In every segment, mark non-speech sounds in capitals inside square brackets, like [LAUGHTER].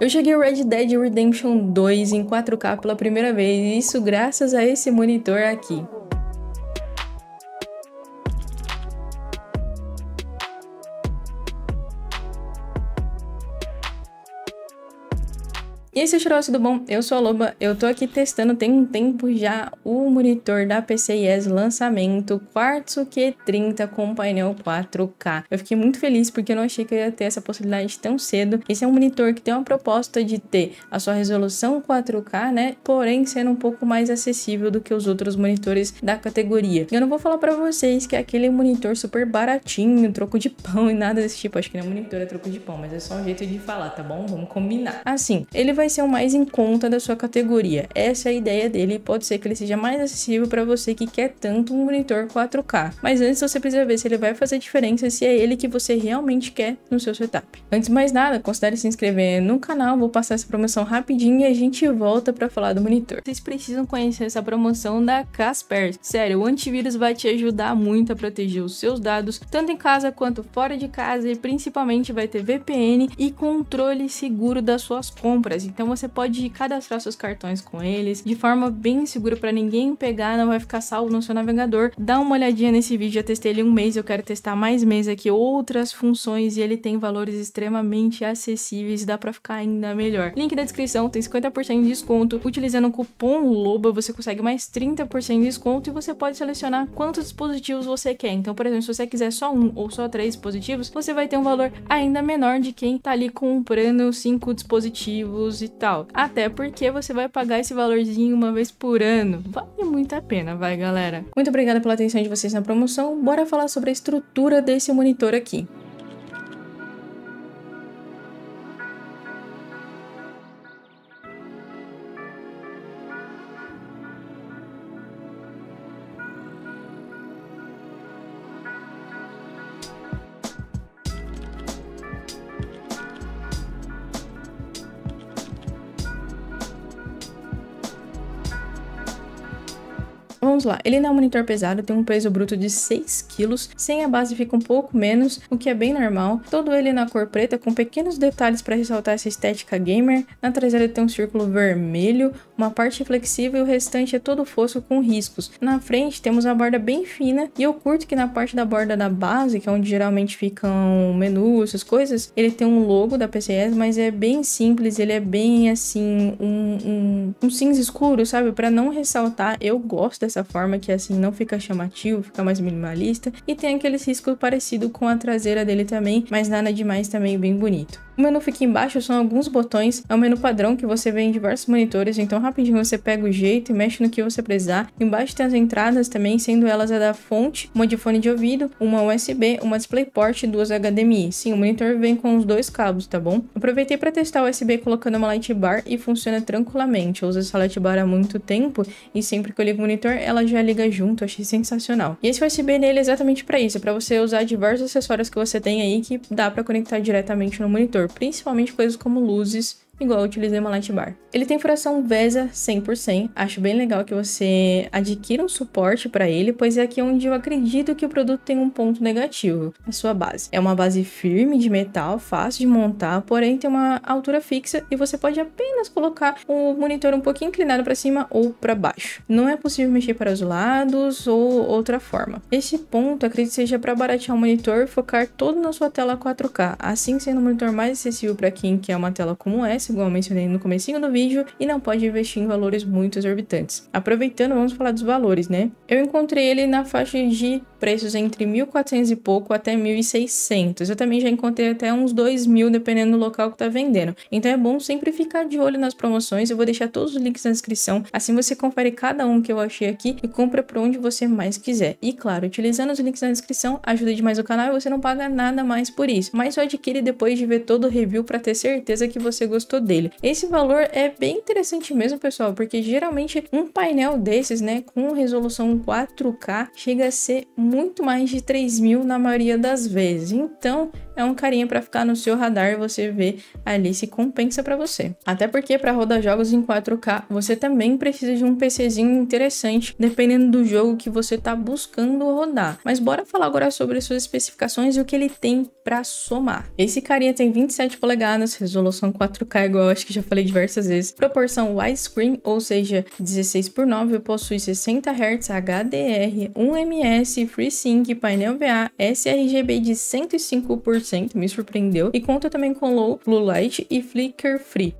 Eu cheguei o Red Dead Redemption 2 em 4K pela primeira vez, e isso graças a esse monitor aqui. E aí, seu cheiroso, tudo bom? Eu sou a Loba, eu tô aqui testando tem um tempo já o monitor da PCIES lançamento Quartzo Q30 com painel 4K. Eu fiquei muito feliz porque eu não achei que eu ia ter essa possibilidade tão cedo. Esse é um monitor que tem uma proposta de ter a sua resolução 4K, né? Porém, sendo um pouco mais acessível do que os outros monitores da categoria. E eu não vou falar pra vocês que é aquele monitor super baratinho, troco de pão e nada desse tipo. Acho que não é monitor, é troco de pão, mas é só um jeito de falar, tá bom? Vamos combinar. Assim, ele vai vai ser o mais em conta da sua categoria. Essa é a ideia dele, pode ser que ele seja mais acessível para você que quer tanto um monitor 4K. Mas antes você precisa ver se ele vai fazer diferença, se é ele que você realmente quer no seu setup. Antes de mais nada, considere se inscrever no canal, vou passar essa promoção rapidinho e a gente volta para falar do monitor. Vocês precisam conhecer essa promoção da Casper. Sério, o antivírus vai te ajudar muito a proteger os seus dados, tanto em casa quanto fora de casa e principalmente vai ter VPN e controle seguro das suas compras. Então você pode cadastrar seus cartões com eles de forma bem segura para ninguém pegar, não vai ficar salvo no seu navegador. Dá uma olhadinha nesse vídeo, já testei ele um mês, eu quero testar mais meses aqui outras funções e ele tem valores extremamente acessíveis, dá para ficar ainda melhor. Link na descrição, tem 50% de desconto. Utilizando o cupom LOBA, você consegue mais 30% de desconto e você pode selecionar quantos dispositivos você quer. Então, por exemplo, se você quiser só um ou só três dispositivos, você vai ter um valor ainda menor de quem tá ali comprando cinco dispositivos e tal. Até porque você vai pagar esse valorzinho uma vez por ano. Vale muito a pena, vai, galera. Muito obrigada pela atenção de vocês na promoção. Bora falar sobre a estrutura desse monitor aqui. vamos lá. Ele não é um monitor pesado, tem um peso bruto de 6 kg, sem a base fica um pouco menos, o que é bem normal. Todo ele na cor preta, com pequenos detalhes para ressaltar essa estética gamer. Na traseira tem um círculo vermelho, uma parte flexível e o restante é todo fosco com riscos. Na frente temos a borda bem fina e eu curto que na parte da borda da base, que é onde geralmente ficam menus, essas coisas, ele tem um logo da PCS, mas é bem simples, ele é bem assim, um, um, um cinza escuro, sabe? Para não ressaltar, eu gosto dessa forma que assim não fica chamativo, fica mais minimalista. E tem aqueles riscos parecido com a traseira dele também, mas nada demais também bem bonito. O menu fica embaixo são alguns botões, é um menu padrão que você vê em diversos monitores, então rapidinho você pega o jeito e mexe no que você precisar. Embaixo tem as entradas também, sendo elas a da fonte, uma de fone de ouvido, uma USB, uma DisplayPort e duas HDMI. Sim, o monitor vem com os dois cabos, tá bom? Aproveitei para testar o USB colocando uma light bar e funciona tranquilamente. Eu uso essa light bar há muito tempo e sempre que eu ligo o monitor, ela já liga junto, achei sensacional. E esse USB nele é exatamente para isso, é para você usar diversos acessórios que você tem aí que dá para conectar diretamente no monitor, principalmente coisas como luzes igual eu utilizei uma light bar. Ele tem furação VESA 100%, acho bem legal que você adquira um suporte para ele, pois é aqui onde eu acredito que o produto tem um ponto negativo, a sua base. É uma base firme de metal, fácil de montar, porém tem uma altura fixa e você pode apenas colocar o monitor um pouquinho inclinado para cima ou para baixo. Não é possível mexer para os lados ou outra forma. Esse ponto acredito seja para baratear o monitor e focar todo na sua tela 4K, assim sendo o monitor mais acessível para quem quer uma tela como essa, igual mencionei no comecinho do vídeo, e não pode investir em valores muito exorbitantes. Aproveitando, vamos falar dos valores, né? Eu encontrei ele na faixa de preços entre 1.400 e pouco até 1.600. Eu também já encontrei até uns 2.000, dependendo do local que tá vendendo. Então é bom sempre ficar de olho nas promoções. Eu vou deixar todos os links na descrição, assim você confere cada um que eu achei aqui e compra por onde você mais quiser. E claro, utilizando os links na descrição, ajuda demais o canal e você não paga nada mais por isso. Mas só adquire depois de ver todo o review para ter certeza que você gostou gostou dele. Esse valor é bem interessante mesmo, pessoal, porque geralmente um painel desses, né, com resolução 4K, chega a ser muito mais de 3 mil na maioria das vezes. Então, é um carinha para ficar no seu radar e você ver ali se compensa para você. Até porque para rodar jogos em 4K, você também precisa de um PCzinho interessante, dependendo do jogo que você tá buscando rodar. Mas bora falar agora sobre suas especificações e o que ele tem para somar. Esse carinha tem 27 polegadas, resolução 4K igual acho que já falei diversas vezes, proporção widescreen, ou seja, 16 por 9, possui 60 Hz, HDR, 1ms, FreeSync, painel VA, sRGB de 105 por me surpreendeu, e conta também com low blue light e flicker free.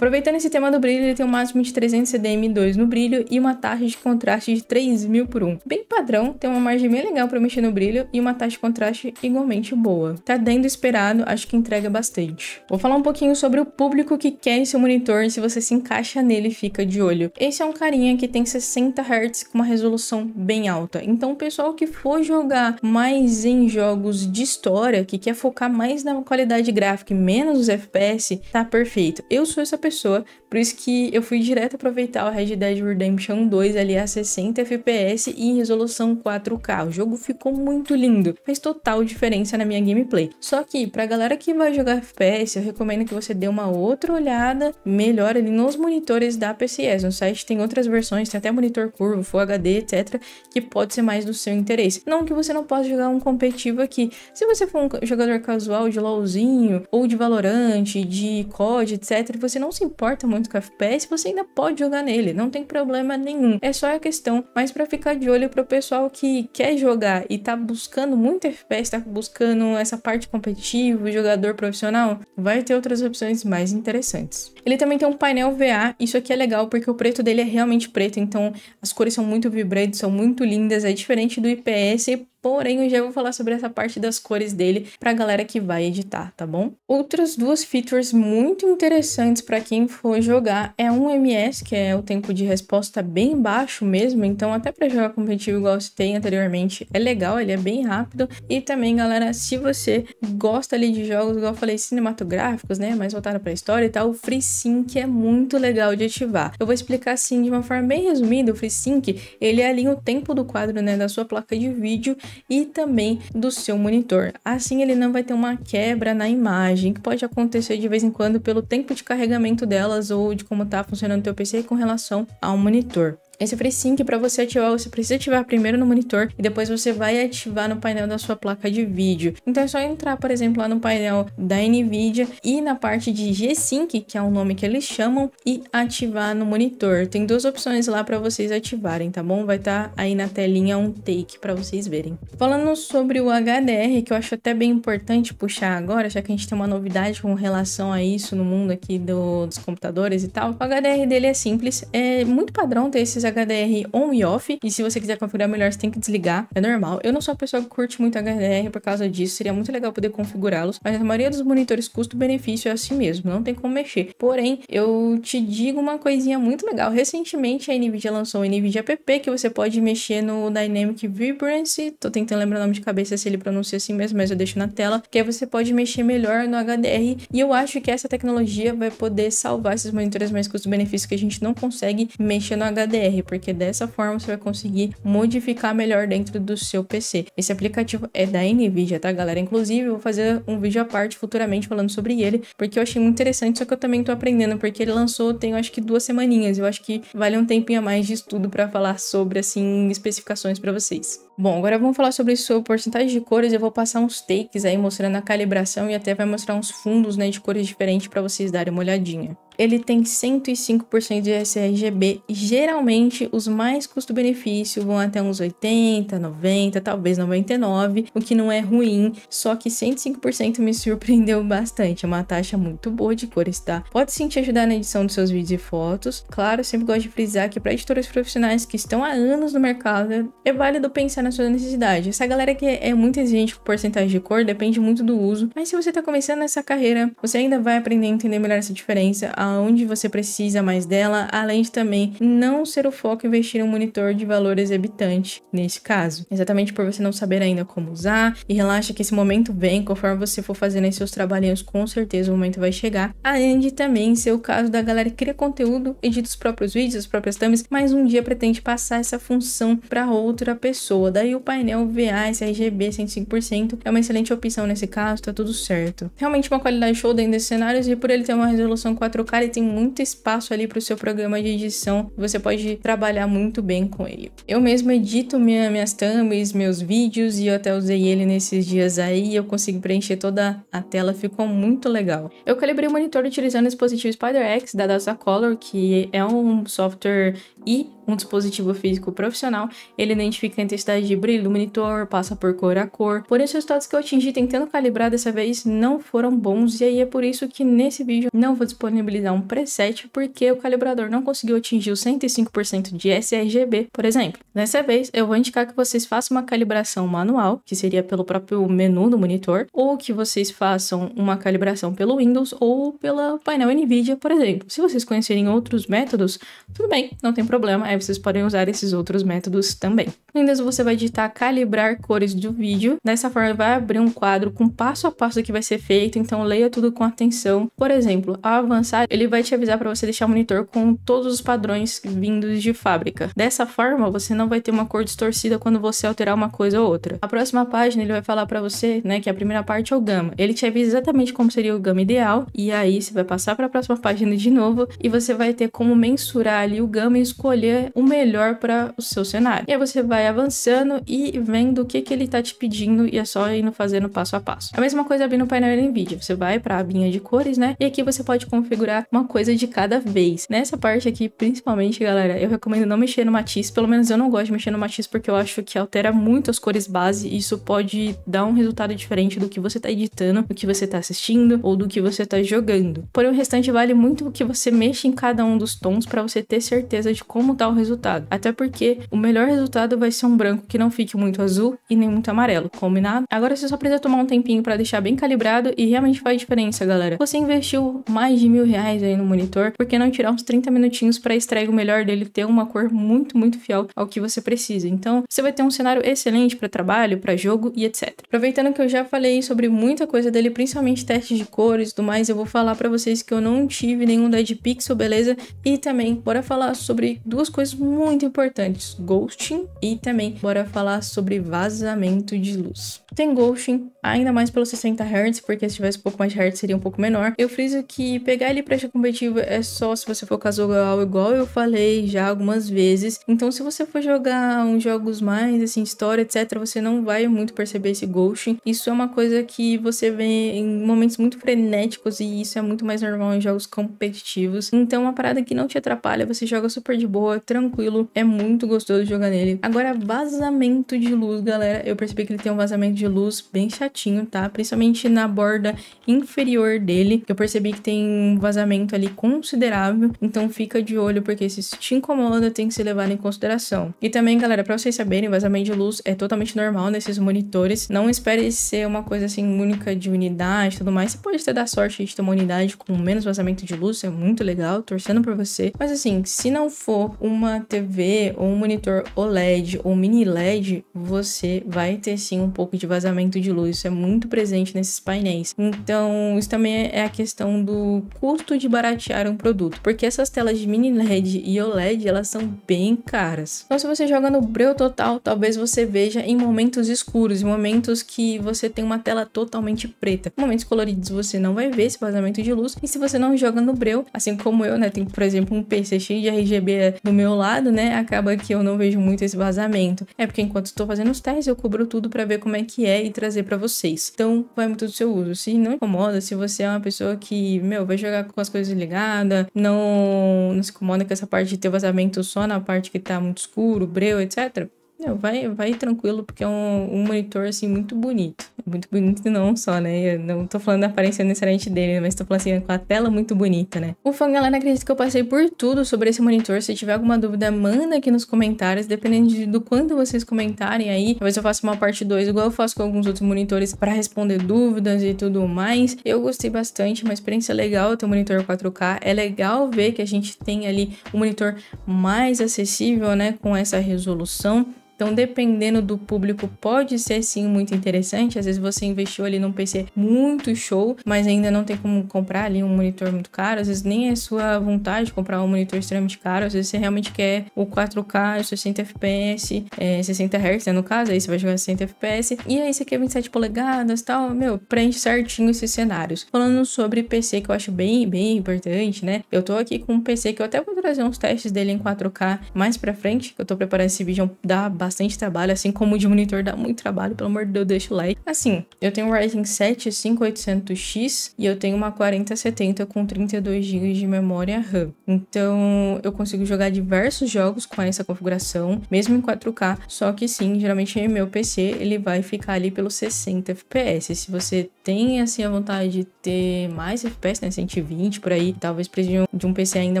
Aproveitando esse tema do brilho, ele tem um máximo de 300 CDM2 no brilho e uma taxa de contraste de 3000 por 1. Bem padrão, tem uma margem bem legal para mexer no brilho e uma taxa de contraste igualmente boa. Tá dentro do esperado, acho que entrega bastante. Vou falar um pouquinho sobre o público que quer esse monitor, se você se encaixa nele e fica de olho. Esse é um carinha que tem 60 Hz com uma resolução bem alta. Então o pessoal que for jogar mais em jogos de história, que quer focar mais na qualidade gráfica e menos os FPS, tá perfeito. Eu sou essa pessoa pessoa, por isso que eu fui direto aproveitar o Red Dead Redemption 2 ali a 60 FPS e em resolução 4K. O jogo ficou muito lindo, fez total diferença na minha gameplay. Só que pra galera que vai jogar FPS, eu recomendo que você dê uma outra olhada melhor ali nos monitores da PCS. No site tem outras versões, tem até monitor curvo, Full HD, etc, que pode ser mais do seu interesse. Não que você não possa jogar um competitivo aqui. Se você for um jogador casual de LoLzinho ou de Valorant, de COD, etc, você não se se importa muito com FPS, você ainda pode jogar nele, não tem problema nenhum. É só a questão, mas para ficar de olho pro pessoal que quer jogar e tá buscando muito FPS, tá buscando essa parte competitiva, jogador profissional, vai ter outras opções mais interessantes. Ele também tem um painel VA, isso aqui é legal porque o preto dele é realmente preto, então as cores são muito vibrantes, são muito lindas, é diferente do IPS, Porém, eu já vou falar sobre essa parte das cores dele para a galera que vai editar, tá bom? Outras duas features muito interessantes para quem for jogar é um MS, que é o tempo de resposta bem baixo mesmo, então até para jogar competitivo igual você tem anteriormente, é legal, ele é bem rápido. E também, galera, se você gosta ali de jogos, igual eu falei, cinematográficos, né, mais voltado para a história e tal, o FreeSync é muito legal de ativar. Eu vou explicar assim de uma forma bem resumida, o FreeSync, ele é ali o tempo do quadro, né, da sua placa de vídeo e também do seu monitor. Assim ele não vai ter uma quebra na imagem, que pode acontecer de vez em quando pelo tempo de carregamento delas ou de como está funcionando o teu PC com relação ao monitor. Esse FreeSync, é para você ativar, você precisa ativar primeiro no monitor e depois você vai ativar no painel da sua placa de vídeo. Então é só entrar, por exemplo, lá no painel da NVIDIA e na parte de G-Sync, que é o nome que eles chamam, e ativar no monitor. Tem duas opções lá para vocês ativarem, tá bom? Vai estar tá aí na telinha um take para vocês verem. Falando sobre o HDR, que eu acho até bem importante puxar agora, já que a gente tem uma novidade com relação a isso no mundo aqui do, dos computadores e tal. O HDR dele é simples, é muito padrão ter esses HDR on e off, e se você quiser configurar melhor, você tem que desligar, é normal. Eu não sou uma pessoa que curte muito HDR por causa disso, seria muito legal poder configurá-los, mas a maioria dos monitores custo-benefício é assim mesmo, não tem como mexer. Porém, eu te digo uma coisinha muito legal, recentemente a NVIDIA lançou o NVIDIA app, que você pode mexer no Dynamic Vibrance, tô tentando lembrar o nome de cabeça se ele pronuncia assim mesmo, mas eu deixo na tela, que aí você pode mexer melhor no HDR, e eu acho que essa tecnologia vai poder salvar esses monitores mais custo-benefício que a gente não consegue mexer no HDR porque dessa forma você vai conseguir modificar melhor dentro do seu PC. Esse aplicativo é da NVIDIA, tá galera? Inclusive eu vou fazer um vídeo à parte futuramente falando sobre ele, porque eu achei muito interessante, só que eu também tô aprendendo, porque ele lançou tem acho que duas semaninhas, eu acho que vale um tempinho a mais de estudo para falar sobre assim especificações para vocês. Bom, agora vamos falar sobre sua porcentagem de cores, eu vou passar uns takes aí mostrando a calibração e até vai mostrar uns fundos né, de cores diferentes para vocês darem uma olhadinha ele tem 105% de sRGB. Geralmente, os mais custo-benefício vão até uns 80, 90, talvez 99, o que não é ruim, só que 105% me [LAUGHS] surpreendeu bastante. É uma taxa muito boa de cores, tá? Pode sim te ajudar na edição dos seus vídeos e fotos. Claro, sempre gosto de frisar que para editores profissionais que estão há anos no mercado, é válido pensar na sua necessidade. Essa galera que é muito exigente com porcentagem de cor depende muito do uso, mas se você está começando essa carreira, você ainda vai aprender a entender melhor essa diferença. A aonde você precisa mais dela, além de também não ser o foco investir em um monitor de valor exorbitante nesse caso. Exatamente por você não saber ainda como usar e relaxa que esse momento vem, conforme você for fazendo aí seus trabalhinhos, com certeza o momento vai chegar. Além de também ser o caso da galera que cria conteúdo, edita os próprios vídeos, as próprias thumbs, mas um dia pretende passar essa função para outra pessoa. Daí o painel VA, sRGB 105% é uma excelente opção nesse caso, tá tudo certo. Realmente uma qualidade show dentro desses cenários e por ele ter uma resolução 4K cara e tem muito espaço ali para o seu programa de edição. Você pode trabalhar muito bem com ele. Eu mesmo edito minha, minhas thumbs, meus vídeos e eu até usei ele nesses dias aí. Eu consegui preencher toda a tela, ficou muito legal. Eu calibrei o monitor utilizando o dispositivo Spider X da Dasa Color, que é um software e um dispositivo físico profissional, ele identifica a intensidade de brilho do monitor, passa por cor a cor. Porém, os resultados que eu atingi tentando calibrar dessa vez não foram bons, e aí é por isso que nesse vídeo não vou disponibilizar um preset, porque o calibrador não conseguiu atingir o 105% de sRGB, por exemplo. Dessa vez, eu vou indicar que vocês façam uma calibração manual, que seria pelo próprio menu do monitor, ou que vocês façam uma calibração pelo Windows ou pelo painel NVIDIA, por exemplo. Se vocês conhecerem outros métodos, tudo bem, não tem problema, é vocês podem usar esses outros métodos também. No você vai digitar calibrar cores do vídeo. Dessa forma vai abrir um quadro com passo a passo que vai ser feito, então leia tudo com atenção. Por exemplo, ao avançar, ele vai te avisar para você deixar o monitor com todos os padrões vindos de fábrica. Dessa forma, você não vai ter uma cor distorcida quando você alterar uma coisa ou outra. A próxima página ele vai falar para você, né, que a primeira parte é o gama. Ele te avisa exatamente como seria o gama ideal e aí você vai passar para a próxima página de novo e você vai ter como mensurar ali o gama e escolher o melhor para o seu cenário. E aí você vai avançando e vendo o que, que ele está te pedindo e é só indo fazendo passo a passo. A mesma coisa abrindo o painel da NVIDIA. Você vai para a abinha de cores, né? E aqui você pode configurar uma coisa de cada vez. Nessa parte aqui, principalmente, galera, eu recomendo não mexer no matiz. Pelo menos eu não gosto de mexer no matiz porque eu acho que altera muito as cores base e isso pode dar um resultado diferente do que você está editando, do que você está assistindo ou do que você está jogando. Porém, o restante vale muito o que você mexe em cada um dos tons para você ter certeza de como está resultado. Até porque o melhor resultado vai ser um branco que não fique muito azul e nem muito amarelo, combinado? Agora você só precisa tomar um tempinho para deixar bem calibrado e realmente faz diferença, galera. Você investiu mais de mil reais aí no monitor, por que não tirar uns 30 minutinhos para extrair o melhor dele ter uma cor muito, muito fiel ao que você precisa? Então, você vai ter um cenário excelente para trabalho, para jogo e etc. Aproveitando que eu já falei sobre muita coisa dele, principalmente testes de cores e tudo mais, eu vou falar para vocês que eu não tive nenhum dead pixel, beleza? E também, bora falar sobre duas coisas coisas muito importantes: ghosting e também bora falar sobre vazamento de luz. Tem ghosting, ainda mais pelos 60 Hz, porque se tivesse um pouco mais de Hz seria um pouco menor. Eu friso que pegar ele para competitiva é só se você for casual, igual eu falei já algumas vezes. Então, se você for jogar uns jogos mais assim, história, etc., você não vai muito perceber esse ghosting. Isso é uma coisa que você vê em momentos muito frenéticos e isso é muito mais normal em jogos competitivos. Então, uma parada que não te atrapalha, você joga super de boa, tranquilo, é muito gostoso jogar nele. Agora, vazamento de luz, galera. Eu percebi que ele tem um vazamento de luz bem chatinho, tá? Principalmente na borda inferior dele. Eu percebi que tem um vazamento ali considerável, então fica de olho, porque se isso te incomoda, tem que ser levado em consideração. E também, galera, pra vocês saberem, vazamento de luz é totalmente normal nesses monitores. Não espere ser uma coisa assim única de unidade e tudo mais. Você pode até dar sorte de ter uma unidade com menos vazamento de luz, é muito legal, torcendo por você. Mas assim, se não for um uma TV ou um monitor OLED ou mini LED, você vai ter sim um pouco de vazamento de luz. Isso é muito presente nesses painéis. Então, isso também é a questão do custo de baratear um produto, porque essas telas de mini LED e OLED, elas são bem caras. Então, se você joga no breu total, talvez você veja em momentos escuros, em momentos que você tem uma tela totalmente preta. Em momentos coloridos você não vai ver esse vazamento de luz. E se você não joga no breu, assim como eu, né, tem por exemplo um PC cheio de RGB no meu meu lado, né, acaba que eu não vejo muito esse vazamento. É porque enquanto estou fazendo os testes, eu cubro tudo para ver como é que é e trazer para vocês. Então, vai muito do seu uso. Se não incomoda, se você é uma pessoa que, meu, vai jogar com as coisas ligadas, não, não se incomoda com essa parte de ter vazamento só na parte que tá muito escuro, breu, etc não, vai, vai tranquilo, porque é um, um monitor, assim, muito bonito. Muito bonito não só, né? Eu não tô falando da aparência necessariamente dele, mas tô falando assim, com a tela muito bonita, né? Ufa, galera, acredito que eu passei por tudo sobre esse monitor. Se tiver alguma dúvida, manda aqui nos comentários. Dependendo de, do quanto vocês comentarem aí, talvez eu faça uma parte 2, igual eu faço com alguns outros monitores, para responder dúvidas e tudo mais. Eu gostei bastante, uma experiência legal ter um monitor 4K. É legal ver que a gente tem ali um monitor mais acessível, né? Com essa resolução. Então, dependendo do público, pode ser sim muito interessante. Às vezes você investiu ali num PC muito show, mas ainda não tem como comprar ali um monitor muito caro. Às vezes nem é sua vontade comprar um monitor extremamente caro. Às vezes você realmente quer o 4K, 60 FPS, é, 60 Hz, né, no caso, aí você vai jogar 60 FPS. E aí você quer 27 polegadas tal. Meu, preenche certinho esses cenários. Falando sobre PC, que eu acho bem, bem importante, né? Eu tô aqui com um PC que eu até vou trazer uns testes dele em 4K mais pra frente. Eu tô preparando esse vídeo é da bastante bastante trabalho, assim como o de monitor dá muito trabalho, pelo amor de Deus, deixa o like. Assim, eu tenho um Ryzen 7 5800X e eu tenho uma 4070 com 32 GB de memória RAM. Então, eu consigo jogar diversos jogos com essa configuração, mesmo em 4K, só que sim, geralmente meu PC, ele vai ficar ali pelos 60 FPS. Se você tem, assim, a vontade de ter mais FPS, né, 120 por aí, talvez precise de um PC ainda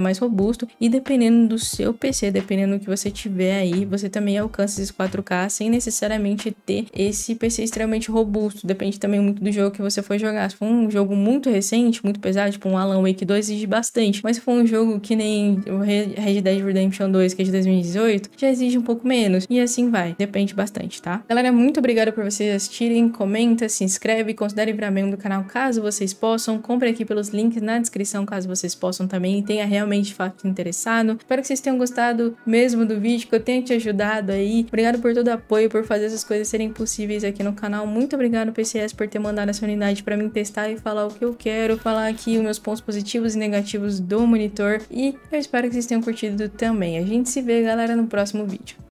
mais robusto, e dependendo do seu PC, dependendo do que você tiver aí, você também alcança esses 4K sem necessariamente ter esse PC extremamente robusto. Depende também muito do jogo que você for jogar. Se for um jogo muito recente, muito pesado, tipo um Alan Wake 2, exige bastante. Mas se for um jogo que nem o Red Dead Redemption 2, que é de 2018, já exige um pouco menos. E assim vai. Depende bastante, tá? Galera, muito obrigado por vocês assistirem. Comenta, se inscreve, considere virar membro do canal caso vocês possam. Compre aqui pelos links na descrição caso vocês possam também. E tenha realmente fato interessado. Espero que vocês tenham gostado mesmo do vídeo, que eu tenha te ajudado aí Obrigado por todo o apoio, por fazer essas coisas serem possíveis aqui no canal. Muito obrigado, PCS, por ter mandado essa unidade para mim testar e falar o que eu quero, falar aqui os meus pontos positivos e negativos do monitor. E eu espero que vocês tenham curtido também. A gente se vê, galera, no próximo vídeo.